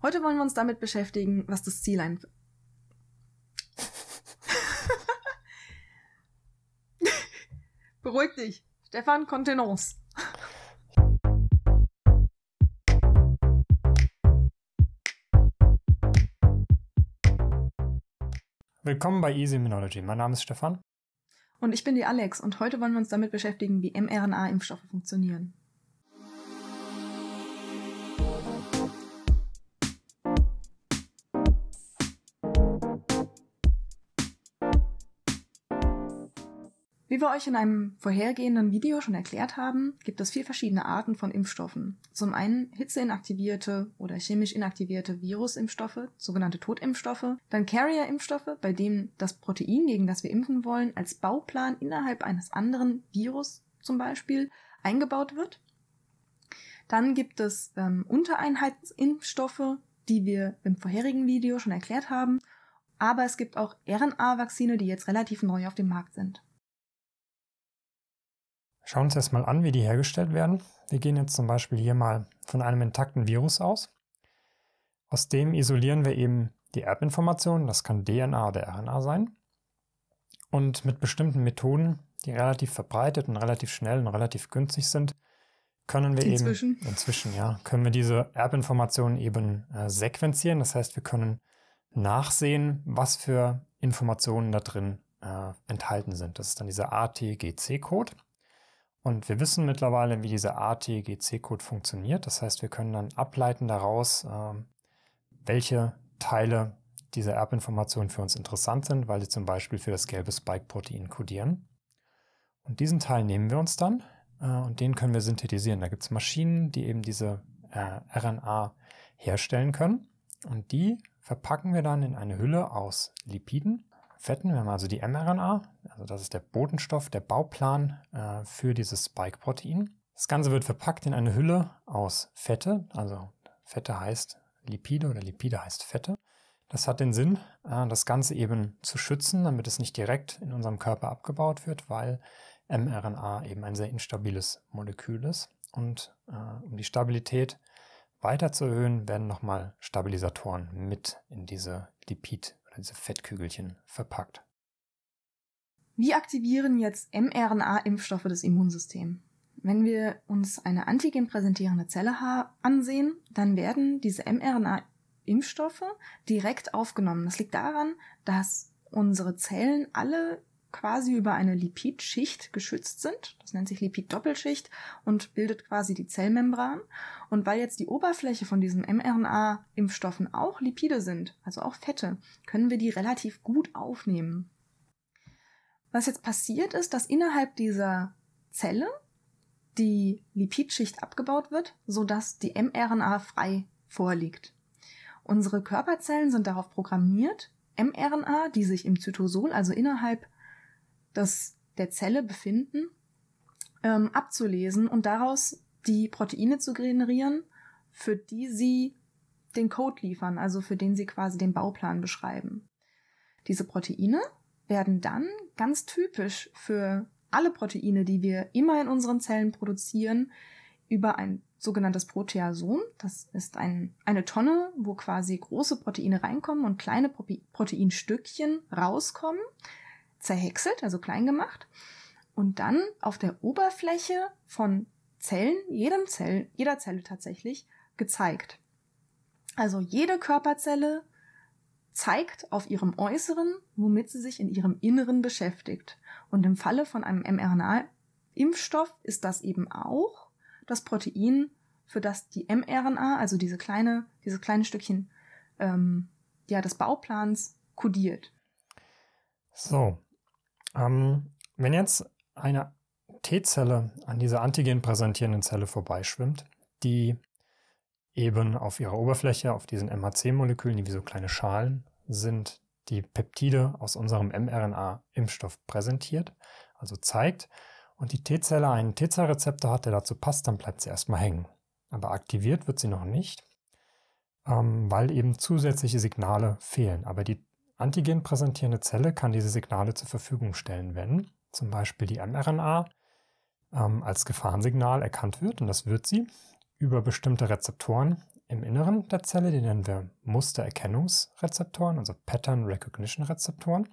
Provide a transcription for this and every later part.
Heute wollen wir uns damit beschäftigen, was das Ziel ein... Beruhig dich. Stefan Contenance. Willkommen bei Easy Immunology. Mein Name ist Stefan. Und ich bin die Alex und heute wollen wir uns damit beschäftigen, wie mRNA-Impfstoffe funktionieren. Wie wir euch in einem vorhergehenden Video schon erklärt haben, gibt es vier verschiedene Arten von Impfstoffen. Zum einen hitzeinaktivierte oder chemisch inaktivierte Virusimpfstoffe, sogenannte Totimpfstoffe, dann Carrier-Impfstoffe, bei denen das Protein, gegen das wir impfen wollen, als Bauplan innerhalb eines anderen Virus zum Beispiel eingebaut wird. Dann gibt es ähm, Untereinheitsimpfstoffe, die wir im vorherigen Video schon erklärt haben. Aber es gibt auch RNA-Vakzine, die jetzt relativ neu auf dem Markt sind. Schauen wir uns erstmal an, wie die hergestellt werden. Wir gehen jetzt zum Beispiel hier mal von einem intakten Virus aus. Aus dem isolieren wir eben die Erbinformationen, das kann DNA oder RNA sein. Und mit bestimmten Methoden, die relativ verbreitet und relativ schnell und relativ günstig sind, können wir inzwischen. eben inzwischen ja können wir diese Erbinformationen eben äh, sequenzieren. Das heißt, wir können nachsehen, was für Informationen da drin äh, enthalten sind. Das ist dann dieser ATGC-Code. Und wir wissen mittlerweile, wie dieser ATGC-Code funktioniert. Das heißt, wir können dann ableiten daraus, ähm, welche Teile dieser Erbinformation für uns interessant sind, weil sie zum Beispiel für das gelbe Spike-Protein kodieren. Und diesen Teil nehmen wir uns dann äh, und den können wir synthetisieren. Da gibt es Maschinen, die eben diese äh, RNA herstellen können. Und die verpacken wir dann in eine Hülle aus Lipiden Fetten. Wir haben also die mRNA, also das ist der Botenstoff, der Bauplan äh, für dieses Spike-Protein. Das Ganze wird verpackt in eine Hülle aus Fette, also Fette heißt Lipide oder Lipide heißt Fette. Das hat den Sinn, äh, das Ganze eben zu schützen, damit es nicht direkt in unserem Körper abgebaut wird, weil mRNA eben ein sehr instabiles Molekül ist. Und äh, um die Stabilität weiter zu erhöhen, werden nochmal Stabilisatoren mit in diese Lipid diese Fettkügelchen verpackt. Wie aktivieren jetzt mRNA-Impfstoffe das Immunsystem? Wenn wir uns eine antigenpräsentierende Zelle ansehen, dann werden diese mRNA-Impfstoffe direkt aufgenommen. Das liegt daran, dass unsere Zellen alle quasi über eine Lipidschicht geschützt sind. Das nennt sich Lipiddoppelschicht und bildet quasi die Zellmembran. Und weil jetzt die Oberfläche von diesen mRNA-Impfstoffen auch Lipide sind, also auch Fette, können wir die relativ gut aufnehmen. Was jetzt passiert ist, dass innerhalb dieser Zelle die Lipidschicht abgebaut wird, sodass die mRNA frei vorliegt. Unsere Körperzellen sind darauf programmiert, mRNA, die sich im Zytosol, also innerhalb das der Zelle befinden, ähm, abzulesen und daraus die Proteine zu generieren, für die sie den Code liefern, also für den sie quasi den Bauplan beschreiben. Diese Proteine werden dann ganz typisch für alle Proteine, die wir immer in unseren Zellen produzieren, über ein sogenanntes Proteasom. Das ist ein, eine Tonne, wo quasi große Proteine reinkommen und kleine Proteinstückchen rauskommen zerhäckselt, also klein gemacht. Und dann auf der Oberfläche von Zellen, jedem Zell, jeder Zelle tatsächlich, gezeigt. Also jede Körperzelle zeigt auf ihrem Äußeren, womit sie sich in ihrem Inneren beschäftigt. Und im Falle von einem mRNA-Impfstoff ist das eben auch das Protein, für das die mRNA, also diese kleine, dieses kleine Stückchen ähm, ja, des Bauplans, kodiert. So, ähm, wenn jetzt eine T-Zelle an dieser antigen präsentierenden Zelle vorbeischwimmt, die eben auf ihrer Oberfläche, auf diesen MHC-Molekülen, die wie so kleine Schalen sind, die Peptide aus unserem mRNA-Impfstoff präsentiert, also zeigt, und die T-Zelle einen T-Zellrezeptor hat, der dazu passt, dann bleibt sie erstmal hängen. Aber aktiviert wird sie noch nicht, ähm, weil eben zusätzliche Signale fehlen. Aber die Antigen präsentierende Zelle kann diese Signale zur Verfügung stellen, wenn zum Beispiel die mRNA ähm, als Gefahrensignal erkannt wird, und das wird sie, über bestimmte Rezeptoren im Inneren der Zelle, die nennen wir Mustererkennungsrezeptoren, also Pattern Recognition Rezeptoren.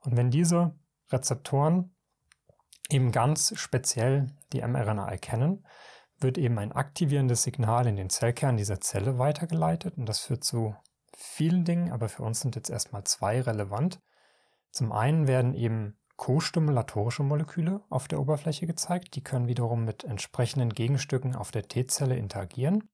Und wenn diese Rezeptoren eben ganz speziell die mRNA erkennen, wird eben ein aktivierendes Signal in den Zellkern dieser Zelle weitergeleitet und das führt zu vielen Dingen, aber für uns sind jetzt erstmal zwei relevant. Zum einen werden eben co-stimulatorische Moleküle auf der Oberfläche gezeigt. Die können wiederum mit entsprechenden Gegenstücken auf der T-Zelle interagieren.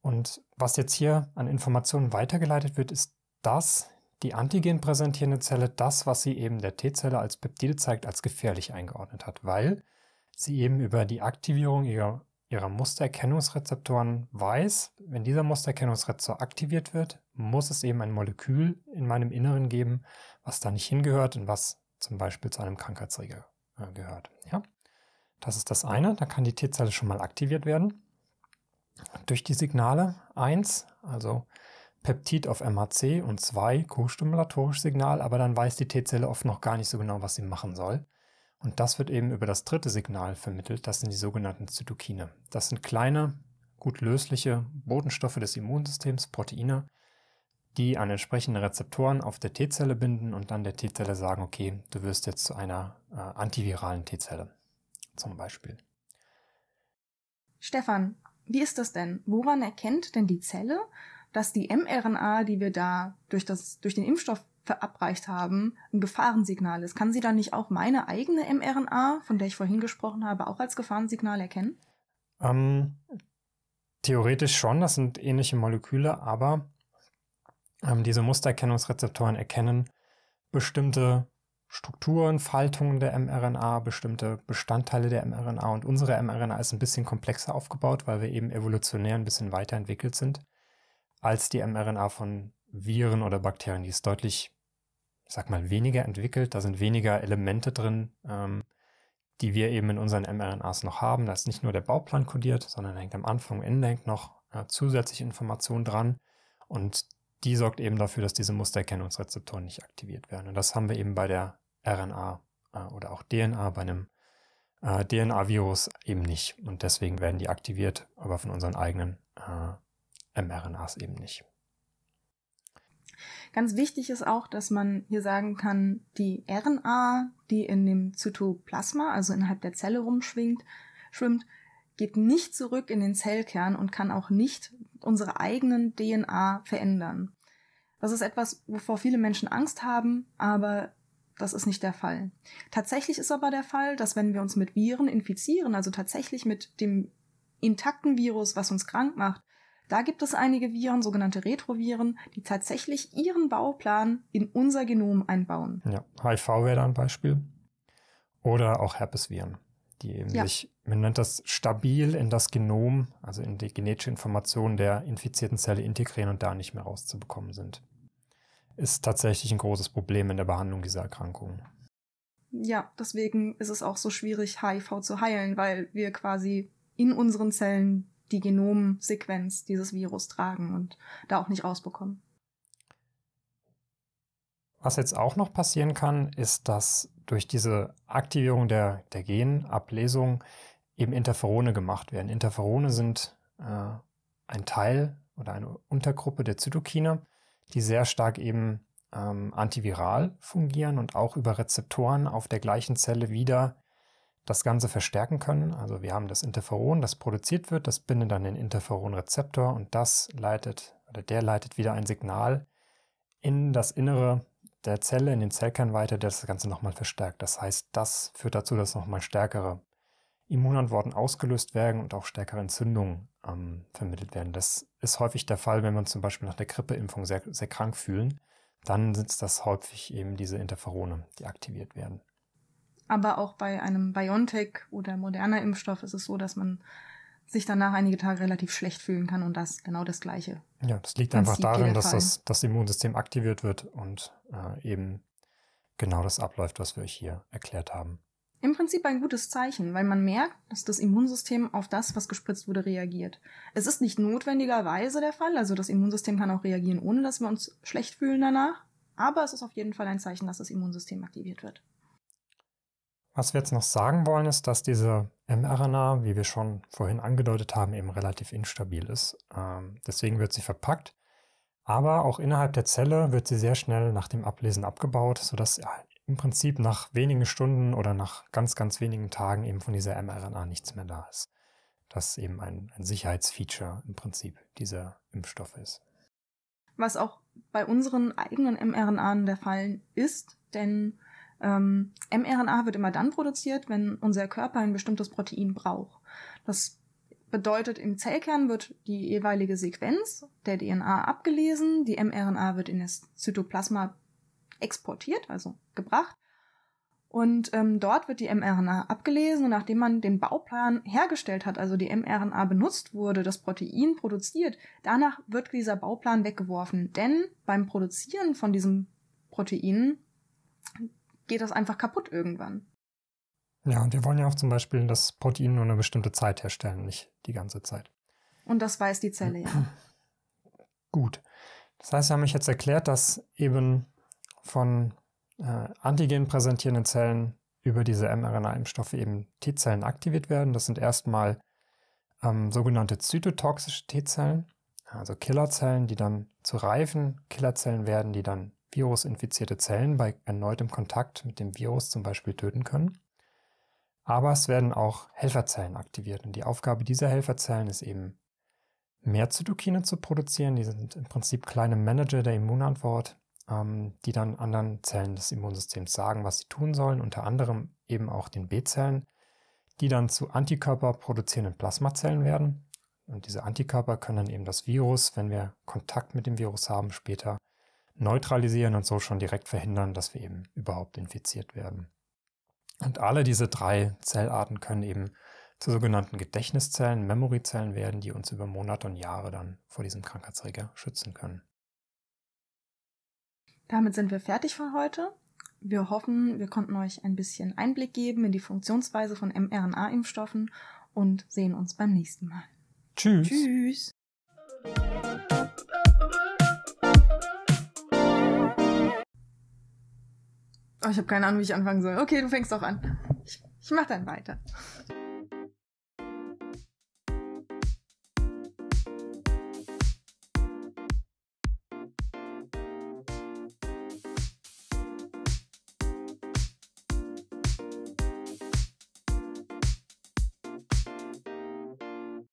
Und was jetzt hier an Informationen weitergeleitet wird, ist dass die Antigen präsentierende Zelle, das, was sie eben der T-Zelle als Peptide zeigt, als gefährlich eingeordnet hat, weil sie eben über die Aktivierung ihrer ihrer Mustererkennungsrezeptoren weiß, wenn dieser Mustererkennungsrezeptor aktiviert wird, muss es eben ein Molekül in meinem Inneren geben, was da nicht hingehört und was zum Beispiel zu einem Krankheitsregel äh, gehört. Ja? Das ist das eine, da kann die T-Zelle schon mal aktiviert werden. Durch die Signale 1, also Peptid auf MHC und 2, co-stimulatorisches Signal, aber dann weiß die T-Zelle oft noch gar nicht so genau, was sie machen soll. Und das wird eben über das dritte Signal vermittelt, das sind die sogenannten Zytokine. Das sind kleine, gut lösliche Botenstoffe des Immunsystems, Proteine, die an entsprechende Rezeptoren auf der T-Zelle binden und dann der T-Zelle sagen, okay, du wirst jetzt zu einer äh, antiviralen T-Zelle zum Beispiel. Stefan, wie ist das denn? Woran erkennt denn die Zelle, dass die mRNA, die wir da durch, das, durch den Impfstoff verabreicht haben, ein Gefahrensignal ist. Kann sie dann nicht auch meine eigene mRNA, von der ich vorhin gesprochen habe, auch als Gefahrensignal erkennen? Ähm, theoretisch schon, das sind ähnliche Moleküle, aber ähm, diese Mustererkennungsrezeptoren erkennen bestimmte Strukturen, Faltungen der mRNA, bestimmte Bestandteile der mRNA und unsere mRNA ist ein bisschen komplexer aufgebaut, weil wir eben evolutionär ein bisschen weiterentwickelt sind als die mRNA von Viren oder Bakterien. Die ist deutlich ich sag mal, weniger entwickelt. Da sind weniger Elemente drin, ähm, die wir eben in unseren mRNAs noch haben. Da ist nicht nur der Bauplan kodiert, sondern hängt am Anfang und Ende hängt noch äh, zusätzliche Informationen dran. Und die sorgt eben dafür, dass diese Mustererkennungsrezeptoren nicht aktiviert werden. Und das haben wir eben bei der RNA äh, oder auch DNA bei einem äh, DNA-Virus eben nicht. Und deswegen werden die aktiviert, aber von unseren eigenen äh, mRNAs eben nicht. Ganz wichtig ist auch, dass man hier sagen kann, die RNA, die in dem Zytoplasma, also innerhalb der Zelle rumschwingt, schwimmt, geht nicht zurück in den Zellkern und kann auch nicht unsere eigenen DNA verändern. Das ist etwas, wovor viele Menschen Angst haben, aber das ist nicht der Fall. Tatsächlich ist aber der Fall, dass wenn wir uns mit Viren infizieren, also tatsächlich mit dem intakten Virus, was uns krank macht, da gibt es einige Viren, sogenannte Retroviren, die tatsächlich ihren Bauplan in unser Genom einbauen. Ja, HIV wäre da ein Beispiel. Oder auch Herpesviren, die eben ja. sich, man nennt das stabil in das Genom, also in die genetische Information der infizierten Zelle integrieren und da nicht mehr rauszubekommen sind. Ist tatsächlich ein großes Problem in der Behandlung dieser Erkrankungen. Ja, deswegen ist es auch so schwierig, HIV zu heilen, weil wir quasi in unseren Zellen die Genomsequenz dieses Virus tragen und da auch nicht rausbekommen. Was jetzt auch noch passieren kann, ist, dass durch diese Aktivierung der, der Genablesung eben Interferone gemacht werden. Interferone sind äh, ein Teil oder eine Untergruppe der Zytokine, die sehr stark eben ähm, antiviral fungieren und auch über Rezeptoren auf der gleichen Zelle wieder das Ganze verstärken können. Also wir haben das Interferon, das produziert wird, das bindet dann den Interferonrezeptor und das leitet oder der leitet wieder ein Signal in das Innere der Zelle, in den Zellkern weiter, der das Ganze nochmal verstärkt. Das heißt, das führt dazu, dass nochmal stärkere Immunantworten ausgelöst werden und auch stärkere Entzündungen ähm, vermittelt werden. Das ist häufig der Fall, wenn wir uns zum Beispiel nach der Grippeimpfung sehr, sehr krank fühlen. Dann sind es das häufig eben diese Interferone, die aktiviert werden. Aber auch bei einem BioNTech oder moderner Impfstoff ist es so, dass man sich danach einige Tage relativ schlecht fühlen kann und das genau das Gleiche. Ja, das liegt einfach darin, dass das, das Immunsystem aktiviert wird und äh, eben genau das abläuft, was wir euch hier erklärt haben. Im Prinzip ein gutes Zeichen, weil man merkt, dass das Immunsystem auf das, was gespritzt wurde, reagiert. Es ist nicht notwendigerweise der Fall, also das Immunsystem kann auch reagieren, ohne dass wir uns schlecht fühlen danach, aber es ist auf jeden Fall ein Zeichen, dass das Immunsystem aktiviert wird. Was wir jetzt noch sagen wollen, ist, dass diese mRNA, wie wir schon vorhin angedeutet haben, eben relativ instabil ist. Ähm, deswegen wird sie verpackt. Aber auch innerhalb der Zelle wird sie sehr schnell nach dem Ablesen abgebaut, sodass im Prinzip nach wenigen Stunden oder nach ganz, ganz wenigen Tagen eben von dieser mRNA nichts mehr da ist. Das ist eben ein, ein Sicherheitsfeature im Prinzip dieser Impfstoffe ist. Was auch bei unseren eigenen mRNAen der Fall ist, denn ähm, mRNA wird immer dann produziert, wenn unser Körper ein bestimmtes Protein braucht. Das bedeutet, im Zellkern wird die jeweilige Sequenz der DNA abgelesen, die mRNA wird in das Zytoplasma exportiert, also gebracht. Und ähm, dort wird die mRNA abgelesen und nachdem man den Bauplan hergestellt hat, also die mRNA benutzt wurde, das Protein produziert, danach wird dieser Bauplan weggeworfen. Denn beim Produzieren von diesem Protein geht das einfach kaputt irgendwann. Ja, und wir wollen ja auch zum Beispiel das Protein nur eine bestimmte Zeit herstellen, nicht die ganze Zeit. Und das weiß die Zelle ja. Gut. Das heißt, wir haben euch jetzt erklärt, dass eben von äh, Antigen präsentierenden Zellen über diese mRNA-Impfstoffe eben T-Zellen aktiviert werden. Das sind erstmal ähm, sogenannte zytotoxische T-Zellen, also Killerzellen, die dann zu reifen Killerzellen werden, die dann virusinfizierte Zellen bei erneutem Kontakt mit dem Virus zum Beispiel töten können. Aber es werden auch Helferzellen aktiviert und die Aufgabe dieser Helferzellen ist eben, mehr Zytokine zu produzieren. Die sind im Prinzip kleine Manager der Immunantwort, ähm, die dann anderen Zellen des Immunsystems sagen, was sie tun sollen, unter anderem eben auch den B-Zellen, die dann zu Antikörper produzierenden Plasmazellen werden. Und diese Antikörper können dann eben das Virus, wenn wir Kontakt mit dem Virus haben, später neutralisieren und so schon direkt verhindern, dass wir eben überhaupt infiziert werden. Und alle diese drei Zellarten können eben zu sogenannten Gedächtniszellen, Memoryzellen werden, die uns über Monate und Jahre dann vor diesem Krankheitsreger schützen können. Damit sind wir fertig für heute. Wir hoffen, wir konnten euch ein bisschen Einblick geben in die Funktionsweise von mRNA-Impfstoffen und sehen uns beim nächsten Mal. Tschüss. Tschüss. Oh, ich habe keine Ahnung, wie ich anfangen soll. Okay, du fängst doch an. Ich, ich mach dann weiter.